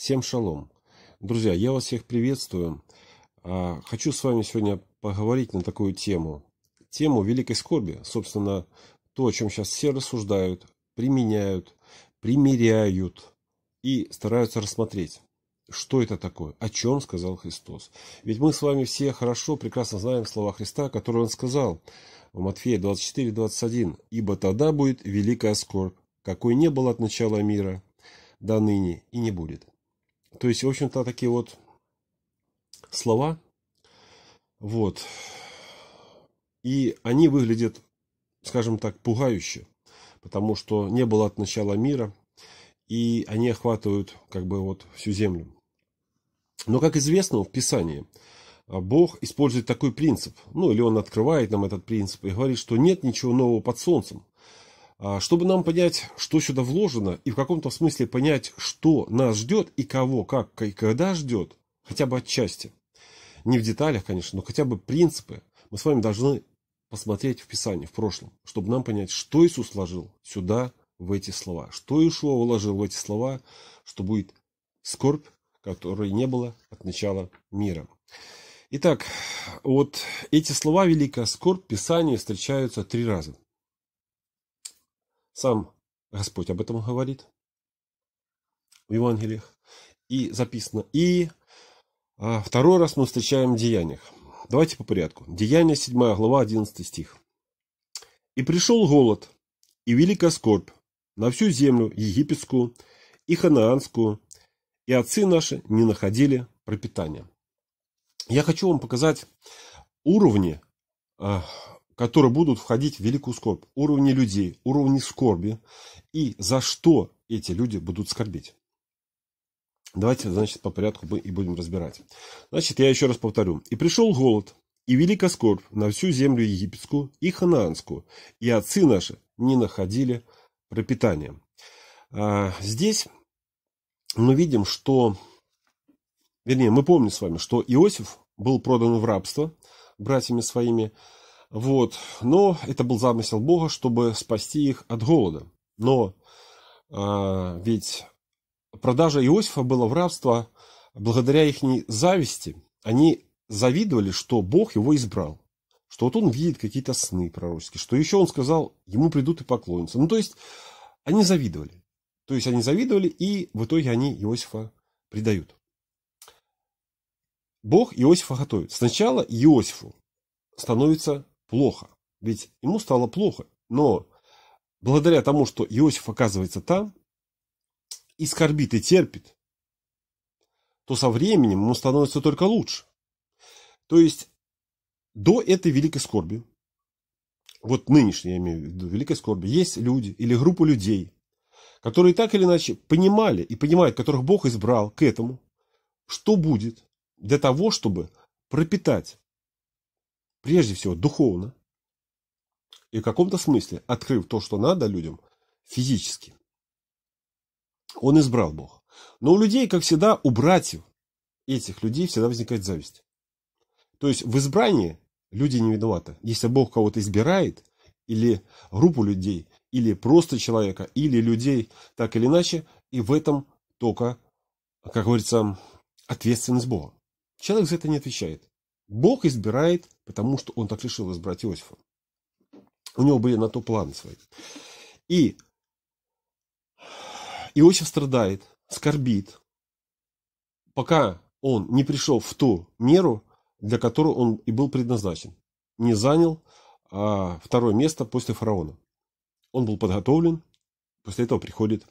Всем шалом. Друзья, я вас всех приветствую. А, хочу с вами сегодня поговорить на такую тему. Тему великой скорби. Собственно, то, о чем сейчас все рассуждают, применяют, примеряют и стараются рассмотреть. Что это такое? О чем сказал Христос? Ведь мы с вами все хорошо, прекрасно знаем слова Христа, которые Он сказал в Матфея 24, 21. «Ибо тогда будет великая скорбь, какой не было от начала мира до ныне и не будет». То есть, в общем-то, такие вот слова. Вот. И они выглядят, скажем так, пугающе, потому что не было от начала мира, и они охватывают как бы вот всю землю. Но, как известно в Писании, а, Бог использует такой принцип, ну или он открывает нам этот принцип и говорит, что нет ничего нового под солнцем. А, чтобы нам понять, что сюда вложено, и в каком-то смысле понять, что нас ждет и кого, как и когда ждет, хотя бы отчасти, не в деталях, конечно, но хотя бы принципы, мы с вами должны посмотреть в Писании, в прошлом, чтобы нам понять, что Иисус вложил сюда, в эти слова, что Ишуа вложил в эти слова, что будет скорбь, которой не было от начала мира. Итак, вот эти слова «великая скорбь» в Писании встречаются три раза. Сам Господь об этом говорит в Евангелиях. И записано. И а, второй раз мы встречаем в Деяниях. Давайте по порядку. Деяния 7 глава 11 стих. «И пришел голод, и великая скорбь на всю землю египетскую и ханаанскую, и отцы наши не находили пропитания». Я хочу вам показать уровни а, которые будут входить в великую скорбь, уровни людей, уровни скорби, и за что эти люди будут скорбить. Давайте, значит, по порядку мы и будем разбирать. Значит, я еще раз повторю. «И пришел голод, и велика скорбь на всю землю египетскую и ханаанскую, и отцы наши не находили пропитания». А, здесь мы видим, что... Вернее, мы помним с вами, что Иосиф был продан в рабство братьями своими, вот. Но это был замысел Бога, чтобы спасти их от голода. Но а, ведь продажа Иосифа была в рабство благодаря их зависти. Они завидовали, что Бог его избрал. Что вот он видит какие-то сны пророческие. Что еще он сказал, ему придут и поклонятся. Ну, то есть, они завидовали. То есть, они завидовали, и в итоге они Иосифа предают. Бог Иосифа готовит. Сначала Иосифу становится плохо. Ведь ему стало плохо, но благодаря тому, что Иосиф оказывается там, и скорбит, и терпит, то со временем ему становится только лучше. То есть до этой великой скорби, вот нынешней, я имею в виду, великой скорби, есть люди или группа людей, которые так или иначе понимали и понимают, которых Бог избрал к этому, что будет для того, чтобы пропитать Прежде всего, духовно. И в каком-то смысле, открыв то, что надо людям, физически. Он избрал Бога. Но у людей, как всегда, у братьев этих людей всегда возникает зависть. То есть в избрании люди не виноваты. Если Бог кого-то избирает, или группу людей, или просто человека, или людей, так или иначе, и в этом только, как говорится, ответственность Бога. Человек за это не отвечает. Бог избирает, потому что он так решил избрать Иосифа. У него были на то планы свои. И Иосиф страдает, скорбит, пока он не пришел в ту меру, для которой он и был предназначен. Не занял а, второе место после фараона. Он был подготовлен, после этого приходит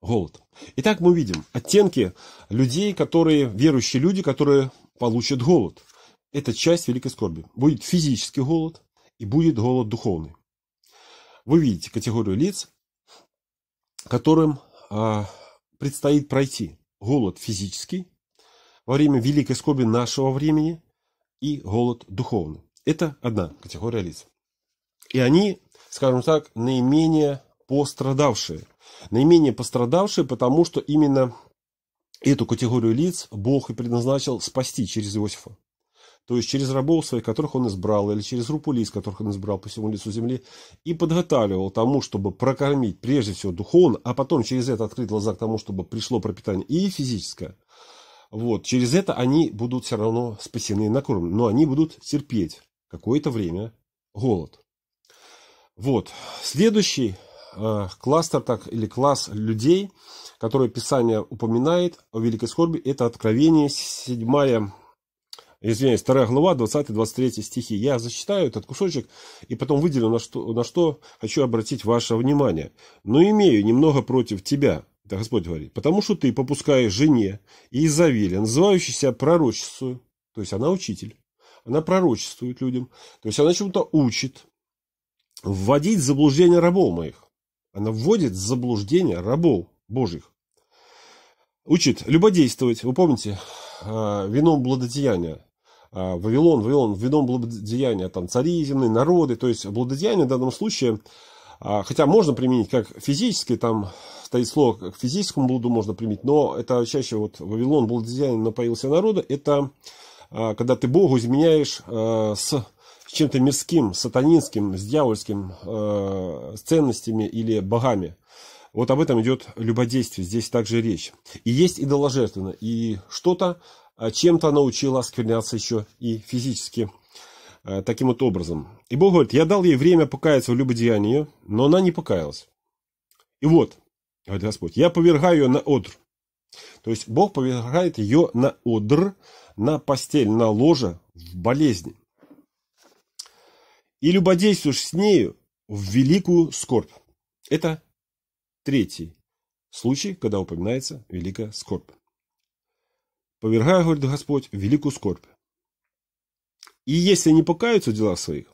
голод. Итак, мы видим оттенки людей, которые, верующие люди, которые получит голод. Это часть великой скорби. Будет физический голод и будет голод духовный. Вы видите категорию лиц, которым а, предстоит пройти голод физический во время великой скорби нашего времени и голод духовный. Это одна категория лиц. И они, скажем так, наименее пострадавшие. Наименее пострадавшие, потому что именно Эту категорию лиц Бог и предназначил спасти через Иосифа. То есть через рабов своих, которых он избрал, или через группу лиц, которых он избрал по всему лицу земли, и подготавливал тому, чтобы прокормить прежде всего духовно, а потом через это открыть глаза к тому, чтобы пришло пропитание и физическое. Вот, через это они будут все равно спасены и накормлены, но они будут терпеть какое-то время голод. Вот, следующий э, кластер так, или класс людей, которые Писание упоминает о великой скорби. Это Откровение 7, извиняюсь, 2 глава, 20-23 стихи. Я зачитаю этот кусочек и потом выделю, на что, на что хочу обратить ваше внимание. «Но имею немного против тебя, это Господь говорит, потому что ты попускаешь жене и Изавеле, называющейся пророчицу, то есть она учитель, она пророчествует людям, то есть она чему-то учит, вводить в заблуждение рабов моих, она вводит в заблуждение рабов божьих. Учит любодействовать. Вы помните, а, вином благодеяния. А, Вавилон, Вавилон, вином благодеяния, там цари земные, народы. То есть благодеяние в данном случае, а, хотя можно применить как физически, там стоит слово, как к физическому блуду можно применить, но это чаще вот Вавилон, благодеяние напоился народа, это когда ты Богу изменяешь с чем-то мирским, сатанинским, с дьявольским, э, с ценностями или богами. Вот об этом идет любодействие, здесь также речь. И есть идоложертвенно, и что-то, а, чем-то научила оскверняться еще и физически э, таким вот образом. И Бог говорит, я дал ей время покаяться в любодеянии, но она не покаялась. И вот, говорит Господь, я повергаю ее на одр. То есть Бог повергает ее на одр, на постель, на ложе в болезни и любодействуешь с нею в великую скорбь. Это третий случай, когда упоминается великая скорбь. Повергая, говорит Господь, великую скорбь. И если не покаются дела своих,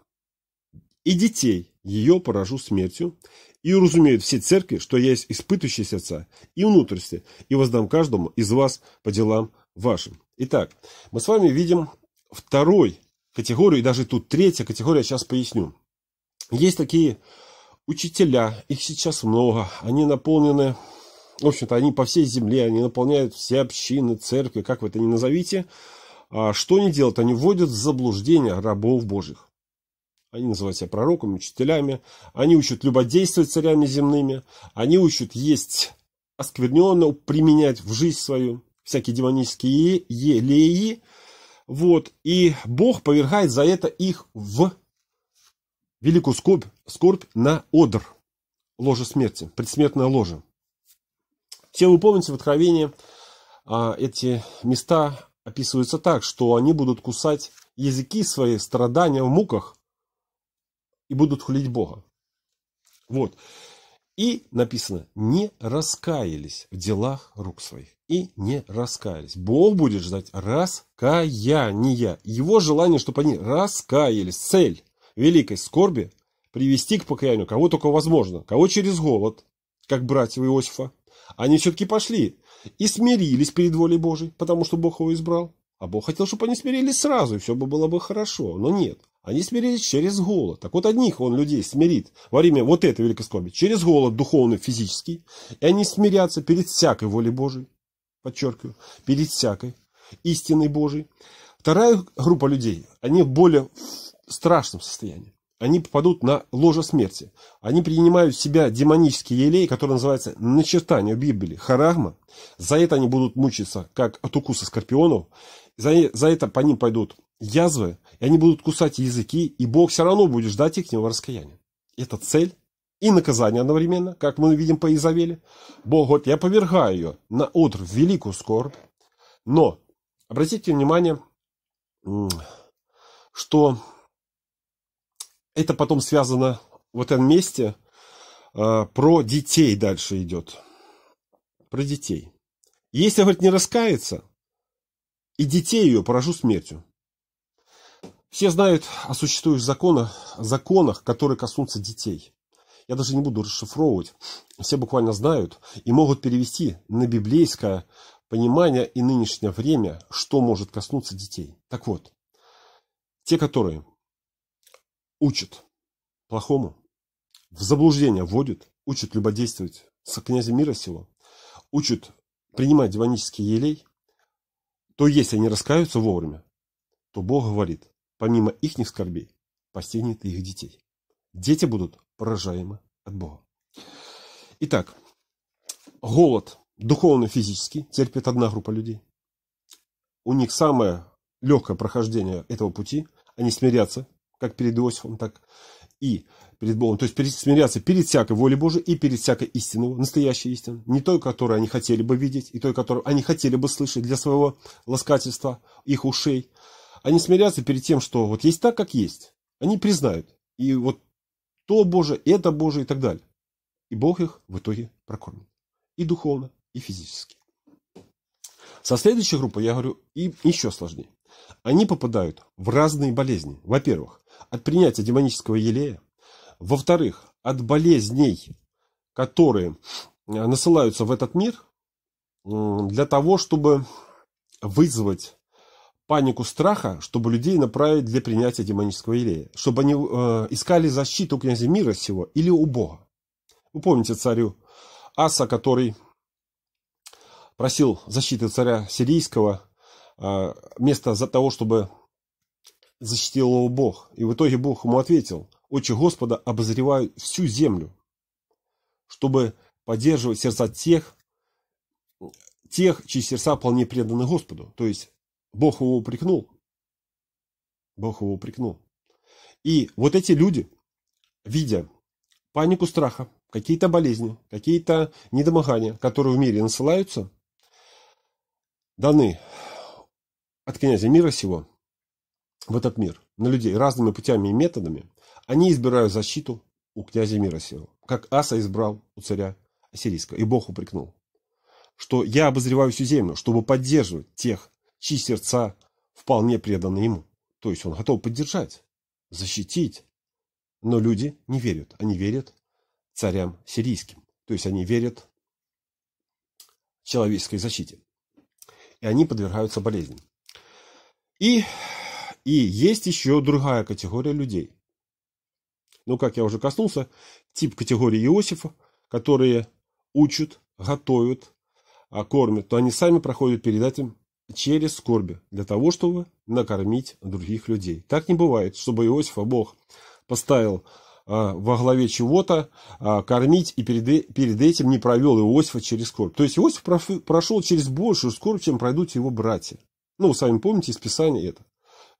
и детей ее поражу смертью, и уразумеют все церкви, что я есть испытывающий сердца и внутренности, и воздам каждому из вас по делам вашим. Итак, мы с вами видим второй категорию, и даже тут третья категория, сейчас поясню. Есть такие учителя, их сейчас много, они наполнены, в общем-то, они по всей земле, они наполняют все общины, церкви, как вы это ни назовите. А что они делают? Они вводят в заблуждение рабов божьих. Они называют себя пророками, учителями. Они учат любодействовать царями земными. Они учат есть оскверненно, применять в жизнь свою всякие демонические елеи, вот. И Бог повергает за это их в великую скорбь, скорбь на одр, ложе смерти, предсмертное ложе. Все вы помните в Откровении а, эти места описываются так, что они будут кусать языки свои, страдания в муках и будут хулить Бога. Вот. И написано, не раскаялись в делах рук своих. И не раскаялись. Бог будет ждать раскаяния. Его желание, чтобы они раскаялись. Цель великой скорби – привести к покаянию кого только возможно. Кого через голод, как братьев Иосифа. Они все-таки пошли и смирились перед волей Божией, потому что Бог его избрал. А Бог хотел, чтобы они смирились сразу, и все бы было бы хорошо. Но нет. Они смирились через голод. Так вот одних он людей смирит во время вот этой великой скорби. Через голод духовный, физический. И они смирятся перед всякой волей Божией. Подчеркиваю, перед всякой истиной Божией. Вторая группа людей, они в более страшном состоянии. Они попадут на ложе смерти. Они принимают в себя демонический елей, который называется начертание Библии, харагма. За это они будут мучиться, как от укуса скорпионов. За, за это по ним пойдут язвы, и они будут кусать языки, и Бог все равно будет ждать их него раскаяния. Это цель и наказание одновременно, как мы видим по Изавеле. Бог говорит, я повергаю ее на утро в великую скорбь. Но, обратите внимание, что это потом связано в этом месте а, про детей дальше идет. Про детей. Если, говорит, не раскается, и детей ее поражу смертью. Все знают о существующих законах, законах, которые коснутся детей. Я даже не буду расшифровывать. Все буквально знают и могут перевести на библейское понимание и нынешнее время, что может коснуться детей. Так вот, те, которые учат плохому, в заблуждение вводят, учат любодействовать с князем мира сего, учат принимать демонический елей, то если они раскаются вовремя, то Бог говорит, помимо ихних скорбей, постигнет их детей. Дети будут поражаемы от Бога. Итак, голод духовно-физический терпит одна группа людей. У них самое легкое прохождение этого пути. Они смирятся, как перед Иосифом, так и перед Богом. То есть смиряться перед всякой волей Божией и перед всякой истиной, настоящей истиной. Не той, которую они хотели бы видеть, и той, которую они хотели бы слышать для своего ласкательства их ушей, они смирятся перед тем, что вот есть так, как есть. Они признают. И вот то Боже, это Боже и так далее. И Бог их в итоге прокормит. И духовно, и физически. Со следующей группой я говорю, и еще сложнее. Они попадают в разные болезни. Во-первых, от принятия демонического елея. Во-вторых, от болезней, которые э, насылаются в этот мир для того, чтобы вызвать панику страха, чтобы людей направить для принятия демонического елея, чтобы они э, искали защиту у князя мира сего или у Бога. Вы помните царю Аса, который просил защиты царя сирийского, э, вместо за того, чтобы защитил его Бог. И в итоге Бог ему ответил, «Очи Господа обозревают всю землю, чтобы поддерживать сердца тех, тех, чьи сердца вполне преданы Господу». То есть Бог его упрекнул. Бог его упрекнул. И вот эти люди, видя панику страха, какие-то болезни, какие-то недомогания, которые в мире насылаются, даны от князя мира сего в этот мир, на людей разными путями и методами, они избирают защиту у князя мира сего, как Аса избрал у царя Ассирийского. И Бог упрекнул, что я обозреваю всю землю, чтобы поддерживать тех чьи сердца вполне преданы ему. То есть он готов поддержать, защитить. Но люди не верят. Они верят царям сирийским. То есть они верят человеческой защите. И они подвергаются болезням. И, и есть еще другая категория людей. Ну, как я уже коснулся, тип категории Иосифа, которые учат, готовят, а кормят, то они сами проходят перед этим через скорби, для того, чтобы накормить других людей. Так не бывает, чтобы Иосифа Бог поставил а, во главе чего-то а, кормить и перед, перед этим не провел Иосифа через скорбь. То есть Иосиф прошел через большую скорбь, чем пройдут его братья. Ну, вы сами помните из Писания это.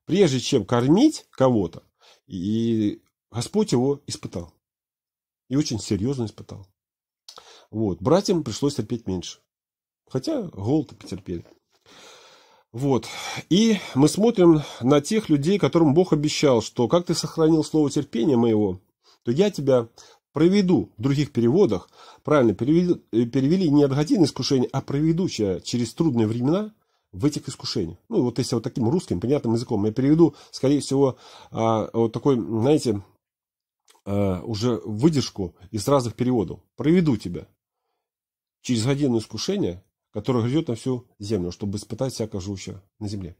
Прежде чем кормить кого-то, и Господь его испытал. И очень серьезно испытал. Вот. Братьям пришлось терпеть меньше. Хотя голод потерпели. Вот. И мы смотрим на тех людей, которым Бог обещал, что как ты сохранил слово терпения моего, то я тебя проведу в других переводах, правильно, перевели, э, перевели не отгоди на искушение, а проведу тебя через трудные времена в этих искушениях. Ну, вот если вот таким русским, понятным языком, я переведу, скорее всего, а, вот такой, знаете, а, уже выдержку из разных переводов. Проведу тебя через годину искушения который грядет на всю землю, чтобы испытать всякое живущее на земле.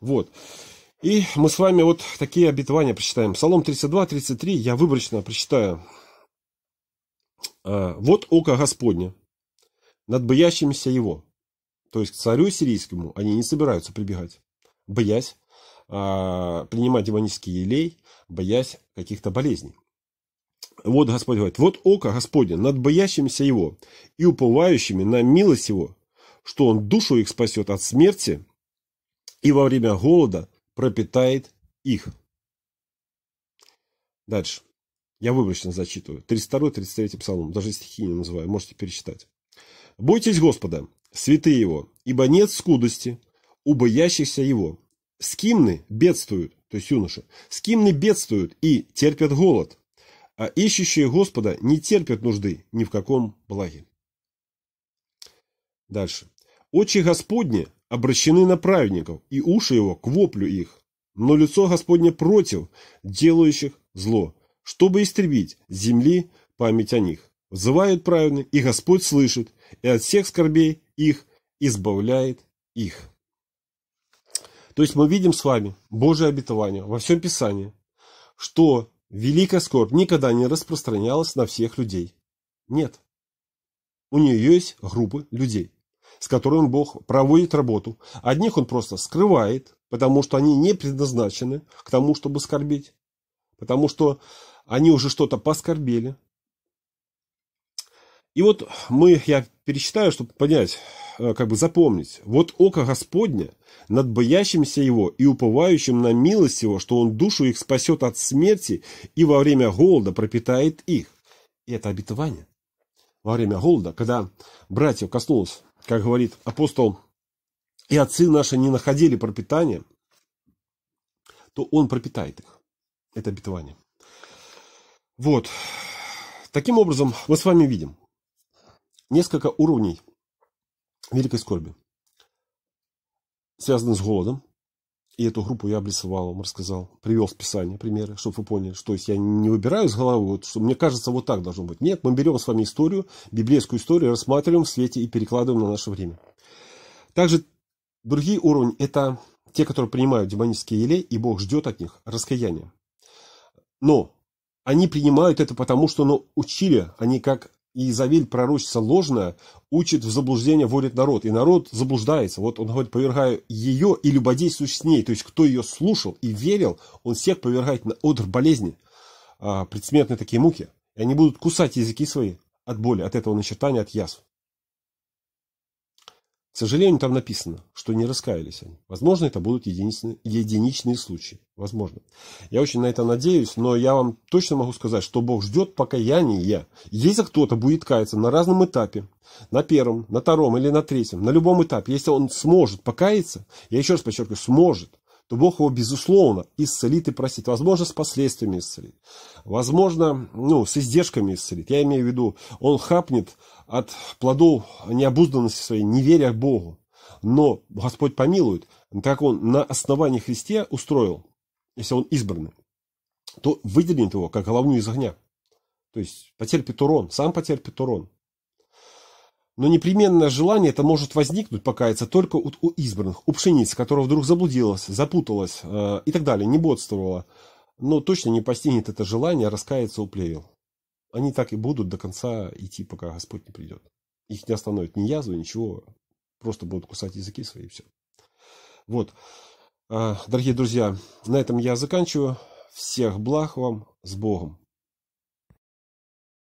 Вот. И мы с вами вот такие обетования прочитаем. Псалом 32, 33, я выборочно прочитаю. «А, «Вот око Господне над боящимися его». То есть к царю сирийскому они не собираются прибегать, боясь а, принимать демонический елей, боясь каких-то болезней. Вот Господь говорит, вот око Господне над боящимися Его и уповающими на милость Его что он душу их спасет от смерти и во время голода пропитает их. Дальше. Я выборочно зачитываю. 32-33 псалом. Даже стихи не называю. Можете пересчитать. «Бойтесь Господа, святые его, ибо нет скудости у боящихся его. Скимны бедствуют, то есть юноши, скимны бедствуют и терпят голод, а ищущие Господа не терпят нужды ни в каком благе». Дальше. Очи Господни обращены на праведников, и уши его к воплю их. Но лицо Господне против делающих зло, чтобы истребить с земли память о них. Взывают праведные, и Господь слышит, и от всех скорбей их избавляет их. То есть мы видим с вами Божие обетование во всем Писании, что великая скорбь никогда не распространялась на всех людей. Нет. У нее есть группы людей с которыми Бог проводит работу. Одних он просто скрывает, потому что они не предназначены к тому, чтобы скорбеть, потому что они уже что-то поскорбели. И вот мы, я перечитаю, чтобы понять, э, как бы запомнить. Вот око Господня над боящимся его и уповающим на милость его, что он душу их спасет от смерти и во время голода пропитает их. И это обетование. Во время голода, когда братьев коснулось как говорит апостол, и отцы наши не находили пропитания, то он пропитает их. Это обетование. Вот. Таким образом, мы с вами видим несколько уровней великой скорби, связанных с голодом, и эту группу я обрисовал, вам рассказал. Привел списание примеры, чтобы вы поняли. Что, то есть я не выбираю из головы, вот, что мне кажется, вот так должно быть. Нет, мы берем с вами историю, библейскую историю, рассматриваем в свете и перекладываем на наше время. Также другие уровни – это те, которые принимают демонические елей, и Бог ждет от них раскаяния. Но они принимают это потому, что ну, учили они как и Завиль, пророчица ложная, учит в заблуждение, вводит народ. И народ заблуждается. Вот он говорит, повергаю ее и любодействую с ней. То есть, кто ее слушал и верил, он всех повергает на одр болезни, а, предсмертные такие муки. И они будут кусать языки свои от боли, от этого начертания, от язв. К сожалению, там написано, что не раскаялись они. Возможно, это будут единичные, единичные случаи. Возможно. Я очень на это надеюсь, но я вам точно могу сказать, что Бог ждет покаяния. Если кто-то будет каяться на разном этапе, на первом, на втором или на третьем, на любом этапе, если он сможет покаяться, я еще раз подчеркиваю, сможет, то Бог его, безусловно, исцелит и простит. Возможно, с последствиями исцелит. Возможно, ну, с издержками исцелит. Я имею в виду, он хапнет от плодов необузданности своей, неверия Богу. Но Господь помилует, так он на основании Христе устроил, если он избранный, то выдвинет его как головную из огня. То есть потерпит урон, сам потерпит урон. Но непременное желание это может возникнуть, покаяться только у, у избранных, у пшеницы, которая вдруг заблудилась, запуталась э, и так далее, не бодствовала. Но точно не постигнет это желание а раскаяться у плевел. Они так и будут до конца идти, пока Господь не придет. Их не остановит ни язва, ничего. Просто будут кусать языки свои и все. Вот. Э, дорогие друзья, на этом я заканчиваю. Всех благ вам, с Богом!